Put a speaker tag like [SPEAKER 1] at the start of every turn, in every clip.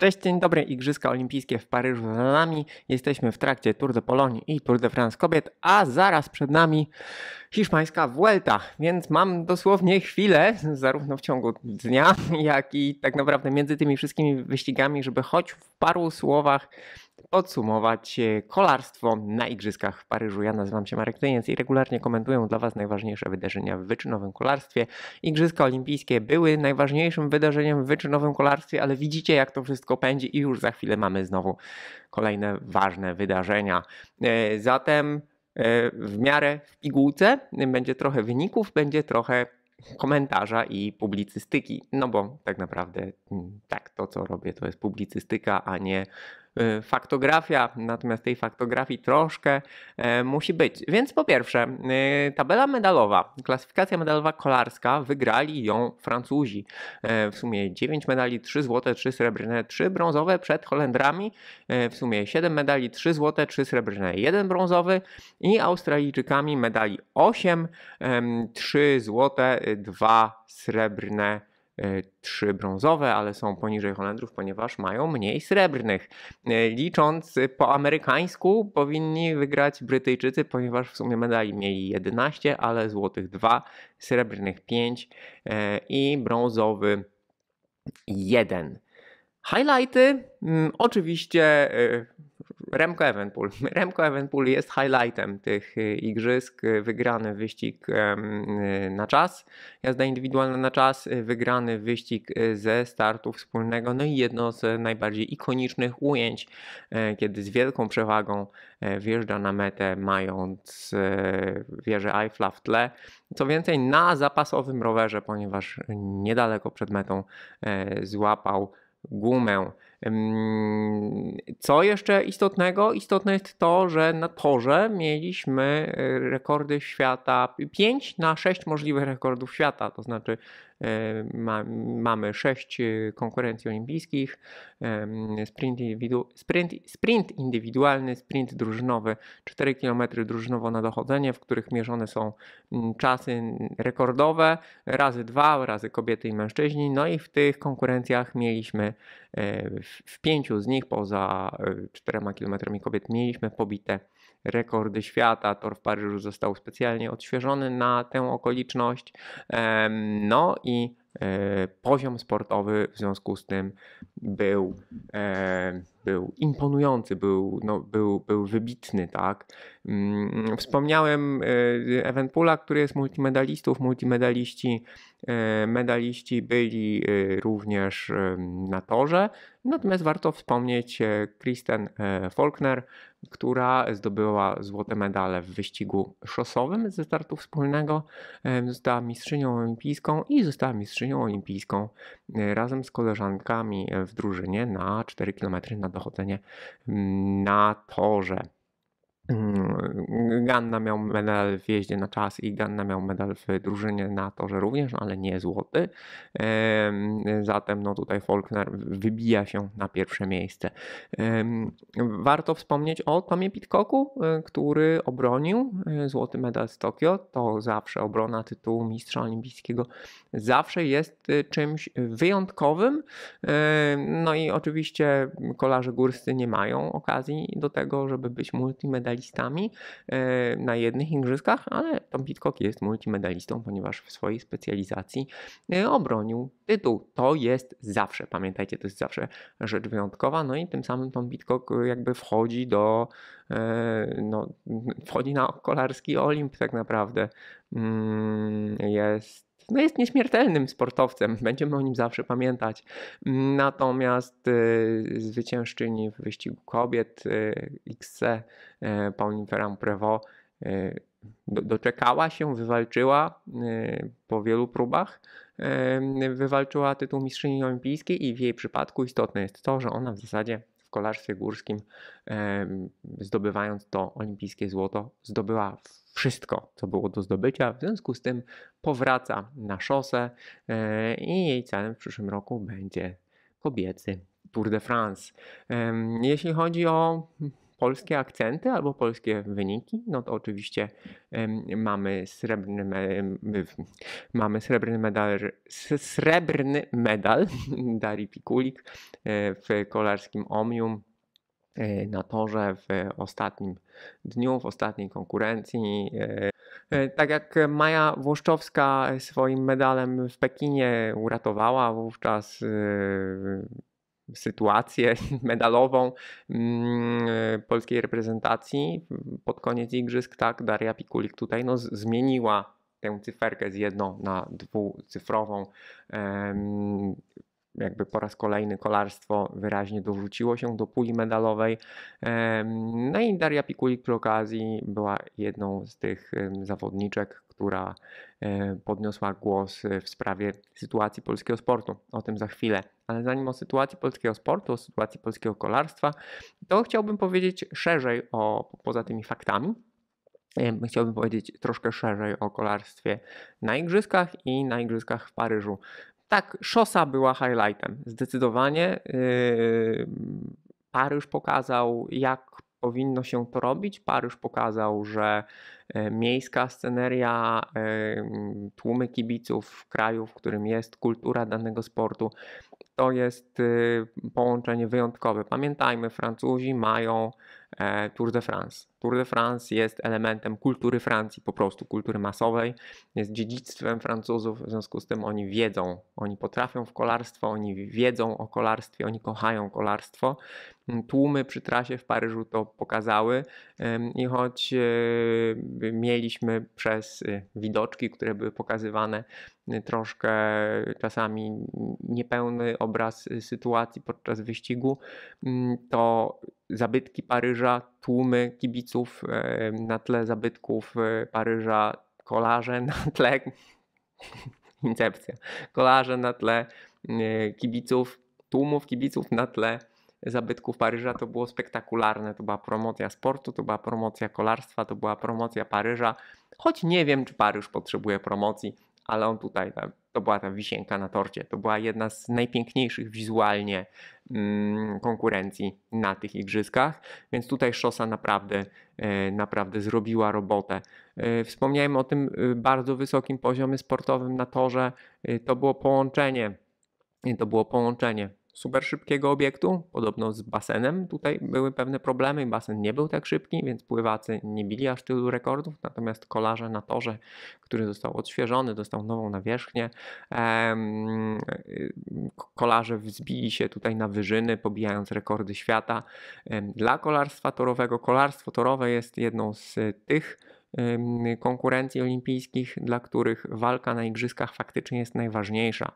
[SPEAKER 1] Cześć, dzień dobry. Igrzyska Olimpijskie w Paryżu za nami. Jesteśmy w trakcie Tour de Pologne i Tour de France kobiet, a zaraz przed nami hiszpańska Vuelta, więc mam dosłownie chwilę, zarówno w ciągu dnia, jak i tak naprawdę między tymi wszystkimi wyścigami, żeby choć w paru słowach podsumować e, kolarstwo na Igrzyskach w Paryżu. Ja nazywam się Marek Tyniec i regularnie komentuję dla Was najważniejsze wydarzenia w wyczynowym kolarstwie. Igrzyska Olimpijskie były najważniejszym wydarzeniem w wyczynowym kolarstwie, ale widzicie jak to wszystko pędzi i już za chwilę mamy znowu kolejne ważne wydarzenia. E, zatem E, w miarę w pigułce. Będzie trochę wyników, będzie trochę komentarza i publicystyki. No bo tak naprawdę mm, tak, to co robię to jest publicystyka, a nie Y, faktografia, natomiast tej faktografii troszkę e, musi być. Więc po pierwsze, y, tabela medalowa, klasyfikacja medalowa kolarska, wygrali ją Francuzi. E, w sumie 9 medali, 3 złote, 3 srebrne, 3 brązowe przed Holendrami. E, w sumie 7 medali, 3 złote, 3 srebrne, 1 brązowy i Australijczykami medali 8, 3 złote, 2 srebrne E, trzy brązowe, ale są poniżej Holendrów, ponieważ mają mniej srebrnych. E, licząc po amerykańsku, powinni wygrać Brytyjczycy, ponieważ w sumie medali mieli 11, ale złotych 2, srebrnych 5 e, i brązowy 1. Highlighty, mm, oczywiście Remco Evenpool. Remco Evenpool jest highlightem tych y, igrzysk. Y, wygrany wyścig y, na czas, jazda indywidualna na czas, wygrany wyścig ze startu wspólnego, no i jedno z najbardziej ikonicznych ujęć, kiedy z wielką przewagą wjeżdża na metę, mając wieżę Eiffla w tle. Co więcej, na zapasowym rowerze, ponieważ niedaleko przed metą złapał gumę. Co jeszcze istotnego? Istotne jest to, że na torze mieliśmy e, rekordy świata, 5 na 6 możliwych rekordów świata, to znaczy ma, mamy sześć y, konkurencji olimpijskich, sprint, indywidu, sprint, sprint indywidualny, sprint drużynowy, 4 km drużynowo na dochodzenie, w których mierzone są mm, czasy rekordowe, razy dwa, razy kobiety i mężczyźni. No i w tych konkurencjach mieliśmy e, w pięciu z nich, poza e, czterema kilometrami kobiet, mieliśmy pobite rekordy świata. Tor w Paryżu został specjalnie odświeżony na tę okoliczność. No i E, poziom sportowy w związku z tym był, e, był imponujący, był, no, był, był wybitny. Tak? Mm, wspomniałem e, Pula, który jest multimedalistów, multimedaliści medaliści byli również na torze, natomiast warto wspomnieć Kristen Faulkner, która zdobyła złote medale w wyścigu szosowym ze startu wspólnego, została mistrzynią olimpijską i została mistrzynią mistrzynią olimpijską e, razem z koleżankami e, w drużynie na 4 km na dochodzenie mm, na torze. Mm, Ganna miał medal w jeździe na czas i Ganna miał medal w drużynie na torze również, no ale nie złoty. Zatem no tutaj Faulkner wybija się na pierwsze miejsce. Warto wspomnieć o Tomie Pitcocku, e, który obronił e, złoty medal z Tokio. To zawsze obrona tytułu mistrza olimpijskiego zawsze jest e, czymś wyjątkowym. No i oczywiście kolarze górscy nie mają okazji do tego, żeby być multimedalistami E, na jednych igrzyskach, ale Tom Pitcock jest multimedalistą, ponieważ w swojej specjalizacji e, obronił tytuł. To jest zawsze, pamiętajcie, to jest zawsze rzecz wyjątkowa, no i tym samym Tom Pitcock e, jakby wchodzi do, no, wchodzi na kolarski Olimp tak naprawdę. Mm, jest no jest nieśmiertelnym sportowcem, będziemy o nim zawsze pamiętać. Natomiast y, zwyciężczyni w wyścigu kobiet y, XC y, Pauline Ferrand-Prevot y, doczekała się, wywalczyła po wielu próbach, wywalczyła tytuł mistrzyni olimpijskiej i w jej przypadku istotne jest to, że ona w zasadzie w kolarstwie górskim, e, zdobywając to olimpijskie złoto, zdobyła wszystko, co było do zdobycia. W związku z tym powraca na szosę e, i jej celem w przyszłym roku będzie kobiecy Tour de France. Jeśli chodzi o polskie akcenty albo polskie wyniki, no to oczywiście mamy srebrny, me, mamy srebrny medal, srebrny medal Darii Pikulik e, w kolarskim omium e, na torze w ostatnim dniu, w ostatniej konkurencji. E, tak jak Maja Włoszczowska swoim medalem w Pekinie uratowała wówczas sytuację medalową mm, e, polskiej reprezentacji pod koniec igrzysk, tak, Daria Pikulik tutaj no, zmieniła tę cyferkę z jedną na dwucyfrową jakby po raz kolejny kolarstwo wyraźnie dorzuciło się do puli medalowej. No i Daria Pikulik przy okazji była jedną z tych zawodniczek, która podniosła głos w sprawie sytuacji polskiego sportu. O tym za chwilę. Ale zanim o sytuacji polskiego sportu, o sytuacji polskiego kolarstwa, to chciałbym powiedzieć szerzej o, poza tymi faktami, Chciałbym powiedzieć troszkę szerzej o kolarstwie na Igrzyskach i na Igrzyskach w Paryżu. Tak, szosa była highlightem. Zdecydowanie. Yy, Paryż pokazał, jak powinno się to robić. Paryż pokazał, że e, miejska sceneria, e, tłumy kibiców kraju, w którym jest kultura danego sportu, to jest y, połączenie wyjątkowe. Pamiętajmy, Francuzi mają E, Tour de France. Tour de France jest elementem kultury Francji, po prostu kultury masowej, jest dziedzictwem Francuzów, w związku z tym oni wiedzą, oni potrafią w kolarstwo, oni wiedzą o kolarstwie, oni kochają kolarstwo. Tłumy przy trasie w Paryżu to pokazały i choć e, mieliśmy przez y, widoczki, które były pokazywane, y, troszkę czasami niepełny obraz y, sytuacji podczas wyścigu, mm, to zabytki Paryża, tłumy kibiców e, na tle zabytków e, Paryża, kolarze na tle. Incepcja. Kolarze na tle e, kibiców, tłumów kibiców na tle zabytków Paryża. To było spektakularne. To była promocja sportu, to była promocja kolarstwa, to była promocja Paryża. Choć nie wiem, czy Paryż potrzebuje promocji ale on tutaj, to była ta wisienka na torcie, to była jedna z najpiękniejszych wizualnie mm, konkurencji na tych igrzyskach, więc tutaj szosa naprawdę, e, naprawdę zrobiła robotę. E, wspomniałem o tym e, bardzo wysokim poziomie sportowym na torze, to było połączenie to było połączenie super szybkiego obiektu. Podobno z basenem tutaj były pewne problemy. Basen nie był tak szybki, więc pływacy nie bili aż tylu rekordów. Natomiast kolarze na torze, który został odświeżony, dostał nową nawierzchnię. Kolarze wzbili się tutaj na wyżyny, pobijając rekordy świata. Dla kolarstwa torowego, kolarstwo torowe jest jedną z tych konkurencji olimpijskich, dla których walka na igrzyskach faktycznie jest najważniejsza.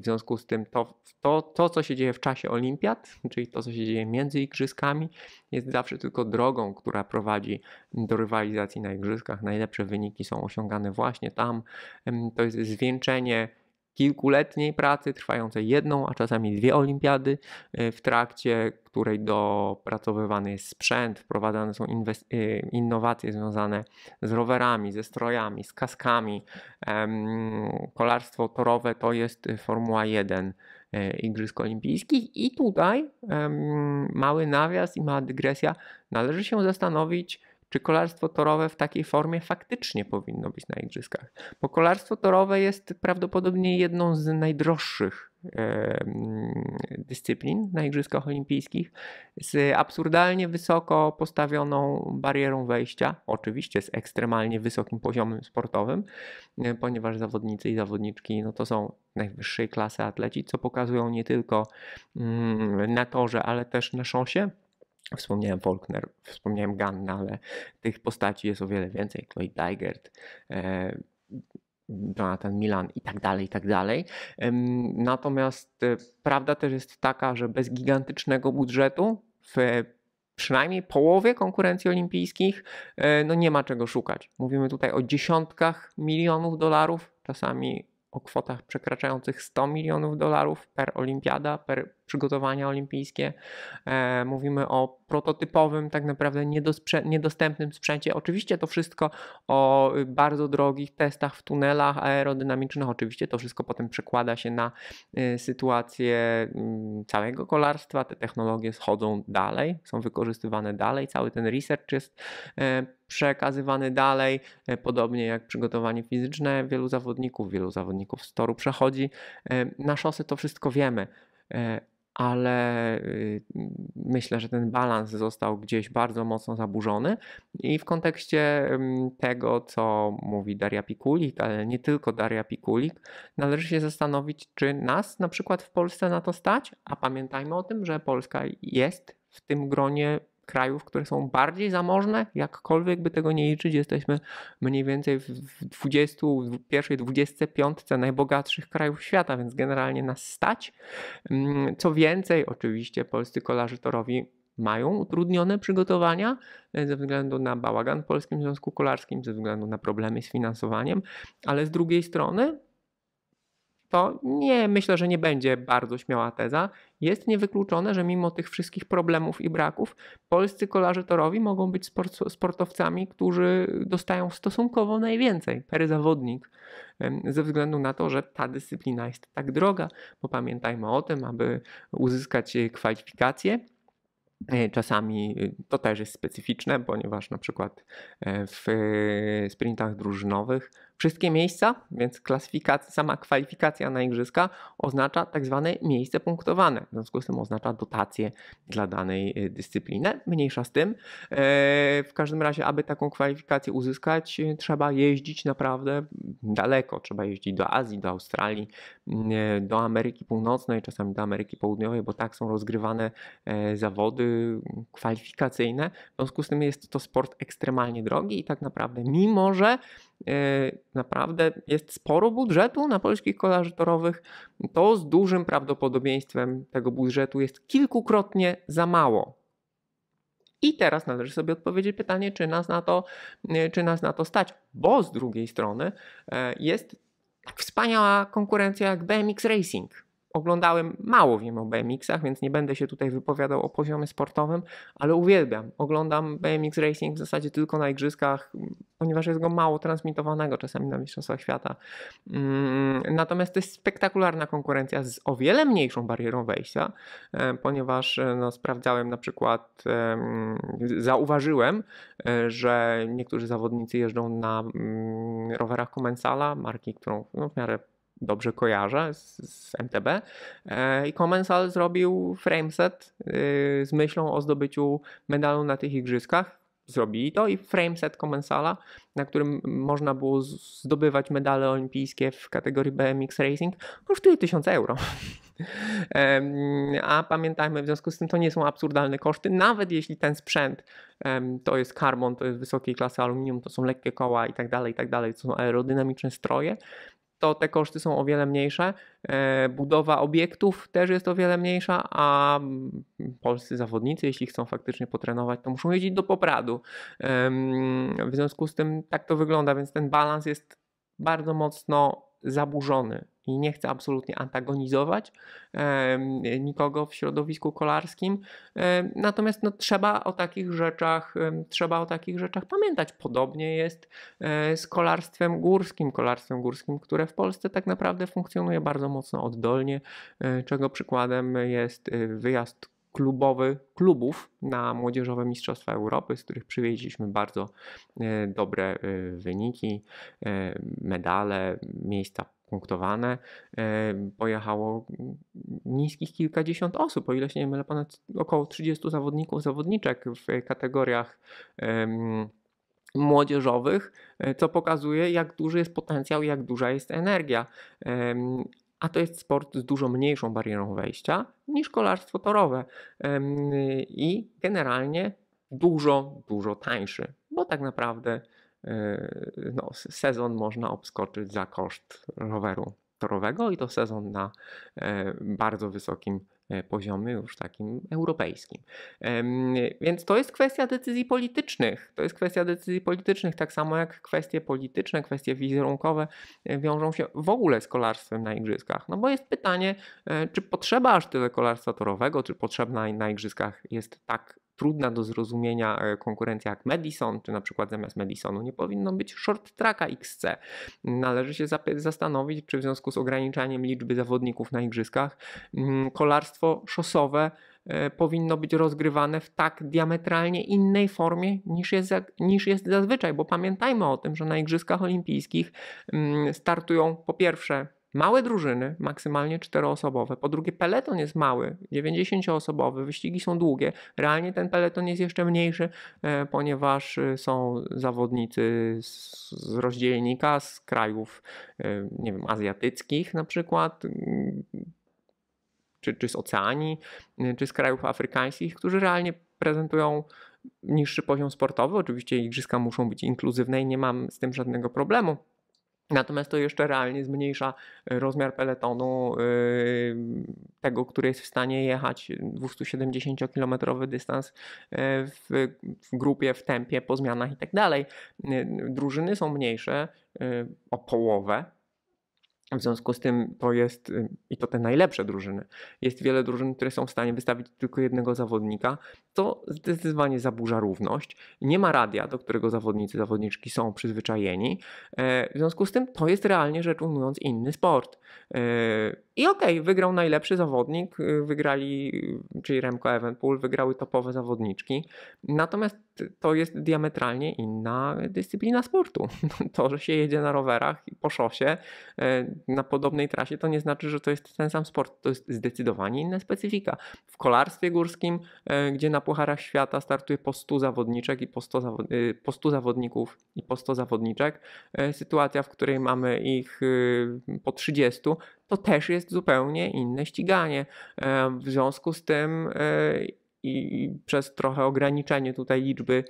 [SPEAKER 1] W związku z tym to, to, to, co się dzieje w czasie olimpiad, czyli to, co się dzieje między igrzyskami, jest zawsze tylko drogą, która prowadzi do rywalizacji na igrzyskach. Najlepsze wyniki są osiągane właśnie tam. To jest zwieńczenie kilkuletniej pracy, trwającej jedną, a czasami dwie olimpiady, y, w trakcie której dopracowywany jest sprzęt, wprowadzane są y, innowacje związane z rowerami, ze strojami, z kaskami. Kolarstwo torowe to jest y, Formuła 1 Igrzysk Olimpijskich i tutaj mały nawias i mała dygresja, należy się zastanowić, czy kolarstwo torowe w takiej formie faktycznie powinno być na igrzyskach. Bo kolarstwo torowe jest prawdopodobnie jedną z najdroższych dyscyplin na Igrzyskach Olimpijskich z absurdalnie wysoko postawioną barierą wejścia, oczywiście z ekstremalnie wysokim poziomem sportowym, e, ponieważ zawodnicy i zawodniczki no to są najwyższej klasy atleci, co pokazują nie tylko mm, na torze, ale też na szosie. Wspomniałem Faulkner, wspomniałem Gunn, ale tych postaci jest o wiele więcej. Chloe Tigert, e, Jonathan Milan i tak dalej, i tak dalej. Natomiast e, prawda też jest taka, że bez gigantycznego budżetu w przynajmniej połowie konkurencji olimpijskich e, no nie ma czego szukać. Mówimy tutaj o dziesiątkach milionów dolarów, czasami o kwotach przekraczających 100 milionów dolarów per olimpiada, per przygotowania olimpijskie. E, mówimy o prototypowym, tak naprawdę niedostępnym sprzęcie. Oczywiście to wszystko o bardzo drogich testach w tunelach aerodynamicznych. Oczywiście to wszystko potem przekłada się na y, sytuację mm, całego kolarstwa. Te technologie schodzą dalej, są wykorzystywane dalej. Cały ten research jest e, przekazywany dalej, e, podobnie jak przygotowanie fizyczne wielu zawodników. Wielu zawodników z toru przechodzi. Na szosy to wszystko wiemy ale y, myślę, że ten balans został gdzieś bardzo mocno zaburzony. I w kontekście tego, co mówi Daria Pikulik, ale nie tylko Daria Pikulik, należy się zastanowić, czy nas na przykład w Polsce na to stać, a pamiętajmy o tym, że Polska jest w tym gronie krajów, które są bardziej zamożne, jakkolwiek by tego nie liczyć, jesteśmy mniej więcej w 21 25 najbogatszych krajów świata, więc generalnie nas stać. Mm, co więcej, oczywiście polscy kolarzy torowi mają utrudnione przygotowania e, ze względu na bałagan w Polskim Związku Kolarskim, ze względu na problemy z finansowaniem, ale z drugiej strony to nie, myślę, że nie będzie bardzo śmiała teza. Jest niewykluczone, że mimo tych wszystkich problemów i braków, polscy kolarze torowi mogą być sportowcami, którzy dostają stosunkowo najwięcej per zawodnik, ze względu na to, że ta dyscyplina jest tak droga, bo pamiętajmy o tym, aby uzyskać e, kwalifikacje, e, Czasami e, to też jest specyficzne, ponieważ na przykład w sprintach drużynowych wszystkie miejsca, więc klasyfikacja, sama kwalifikacja na igrzyska oznacza tak zwane miejsce punktowane. W związku z tym oznacza dotację dla danej y, dyscypliny. Mniejsza z tym. E, w każdym razie, aby taką kwalifikację uzyskać, y, trzeba jeździć naprawdę daleko. Trzeba jeździć do Azji, do Australii, mm, e, do Ameryki Północnej, czasami do Ameryki Południowej, bo tak są rozgrywane e, zawody kwalifikacyjne. W związku z tym jest to sport ekstremalnie drogi i tak naprawdę, mimo że naprawdę jest sporo budżetu na polskich kolarzy torowych, to z dużym prawdopodobieństwem tego budżetu jest kilkukrotnie za mało. I teraz należy sobie odpowiedzieć pytanie, czy nas na to, y, czy nas na to stać, bo z drugiej strony e, jest tak wspaniała konkurencja jak BMX Racing Oglądałem mało wiem o BMX-ach, więc nie będę się tutaj wypowiadał o poziomie sportowym, ale uwielbiam. Oglądam BMX Racing w zasadzie tylko na igrzyskach, ponieważ jest go mało transmitowanego czasami na Mistrzostwach Świata. Mm, natomiast to jest spektakularna konkurencja z o wiele mniejszą barierą wejścia, e, ponieważ e, no, sprawdzałem na przykład, zauważyłem, e, że niektórzy zawodnicy jeżdżą na mm, rowerach Comensala, marki, którą no, w miarę dobrze kojarzę z, z MTB. E, I Komensal zrobił frameset y, z myślą o zdobyciu medalu na tych igrzyskach. Zrobili to i frameset Komensala na którym można było zdobywać medale olimpijskie w kategorii BMX Racing, kosztuje no 1000 euro. A pamiętajmy, w związku z tym to nie są absurdalne koszty, nawet jeśli ten sprzęt to jest karbon, to jest wysokiej klasy aluminium, to są lekkie koła i tak dalej, i tak dalej, to są aerodynamiczne stroje to te koszty są o wiele mniejsze. E, budowa obiektów też jest o wiele mniejsza, a mm, polscy zawodnicy, jeśli chcą faktycznie potrenować, to muszą jeździć do popradu. W związku z tym tak to wygląda, więc ten balans jest bardzo mocno zaburzony i nie chcę absolutnie antagonizować e, nikogo w środowisku kolarskim. E, natomiast no, trzeba o takich rzeczach, e, trzeba o takich rzeczach pamiętać. Podobnie jest e, z kolarstwem górskim, kolarstwem górskim, które w Polsce tak naprawdę funkcjonuje bardzo mocno oddolnie, e, czego przykładem jest e, wyjazd klubowy klubów na Młodzieżowe Mistrzostwa Europy, z których przywieźliśmy bardzo dobre wyniki, medale, miejsca punktowane, e, pojechało niskich kilkadziesiąt osób, o ile się nie mylę, ponad około 30 zawodników, zawodniczek w kategoriach młodzieżowych, e, co pokazuje, jak duży jest potencjał, jak duża jest energia. A to jest sport z dużo mniejszą barierą wejścia niż kolarstwo torowe i generalnie dużo, dużo tańszy, bo tak naprawdę Y, no, sezon można obskoczyć za koszt roweru torowego i to sezon na e, bardzo wysokim e, poziomie, już takim europejskim. Więc to jest kwestia decyzji politycznych. To jest kwestia decyzji politycznych, tak samo jak kwestie polityczne, kwestie wizerunkowe e, wiążą się w ogóle z kolarstwem na igrzyskach. No bo jest pytanie, czy potrzeba aż tyle kolarstwa torowego, czy potrzebna na igrzyskach jest tak trudna do zrozumienia e, konkurencja jak Madison, czy na przykład zamiast Madisonu nie powinno być short tracka XC. Należy się zastanowić, czy w związku z ograniczaniem liczby zawodników na igrzyskach mm, kolarstwo szosowe e, powinno być rozgrywane w tak diametralnie innej formie niż jest, niż jest zazwyczaj, bo pamiętajmy o tym, że na Igrzyskach Olimpijskich mm, startują po pierwsze małe drużyny, maksymalnie czteroosobowe. Po drugie, peleton jest mały, 90-osobowy, wyścigi są długie. Realnie ten peleton jest jeszcze mniejszy, e, ponieważ e, są zawodnicy z rozdzielnika, z krajów, e, nie wiem, azjatyckich na przykład. Czy, czy z Oceanii, czy z krajów afrykańskich, którzy realnie prezentują niższy poziom sportowy. Oczywiście igrzyska muszą być inkluzywne i nie mam z tym żadnego problemu. Natomiast to jeszcze realnie zmniejsza y, rozmiar peletonu, y, tego, który jest w stanie jechać 270-kilometrowy dystans y, w, grupie, w tempie, po zmianach itd. Tak drużyny są mniejsze o połowę, w związku z tym to jest, y, i to te najlepsze drużyny, jest wiele drużyn, które są w stanie wystawić tylko jednego zawodnika, to zdecydowanie zaburza równość. Nie ma radia, do którego zawodnicy, zawodniczki są przyzwyczajeni. E, w związku z tym to jest realnie rzecz ujmując inny sport. E, I okej, okay, wygrał najlepszy zawodnik, y, wygrali, y, czyli Remco Evenpool, wygrały topowe zawodniczki. Natomiast to jest diametralnie inna dyscyplina sportu. To, że się jedzie na rowerach po szosie, e, na podobnej trasie, to nie znaczy, że to jest ten sam sport. To jest zdecydowanie inna specyfika. W kolarstwie górskim, e, gdzie na Pucharach Świata startuje po 100 zawodniczek i po 100, zawod e, po 100 zawodników i po 100 zawodniczek, e, sytuacja, w której mamy ich po 30, to też jest zupełnie inne ściganie. W związku z tym i przez trochę ograniczenie tutaj liczby,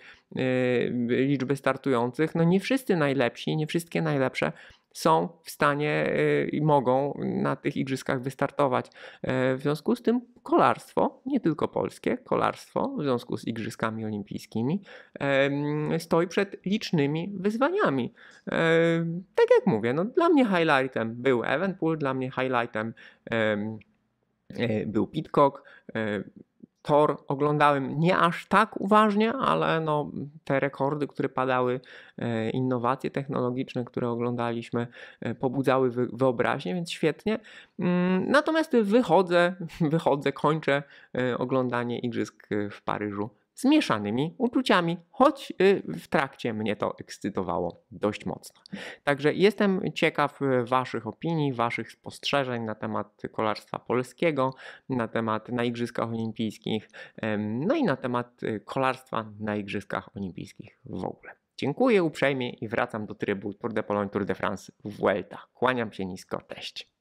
[SPEAKER 1] liczby startujących, no nie wszyscy najlepsi, nie wszystkie najlepsze są w stanie y, i mogą na tych igrzyskach wystartować. E, w związku z tym kolarstwo, nie tylko polskie, kolarstwo w związku z igrzyskami olimpijskimi stoi przed licznymi wyzwaniami. E, tak jak mówię, no dla mnie highlightem był Evenpool, dla mnie highlightem e, był Pitcock, Tor oglądałem nie aż tak uważnie, ale no, te rekordy, które padały, e, innowacje technologiczne, które oglądaliśmy, e, pobudzały wyobraźnię, więc świetnie. Mm, natomiast wychodzę, wychodzę, kończę e, oglądanie Igrzysk w Paryżu zmieszanymi uczuciami, choć y, w trakcie mnie to ekscytowało dość mocno. Także jestem ciekaw y, Waszych opinii, Waszych spostrzeżeń na temat kolarstwa polskiego, na temat na Igrzyskach Olimpijskich, no i na temat y, kolarstwa na Igrzyskach Olimpijskich w ogóle. Dziękuję uprzejmie i wracam do trybu Tour de Pologne, Tour de France, Vuelta. Kłaniam się nisko, cześć.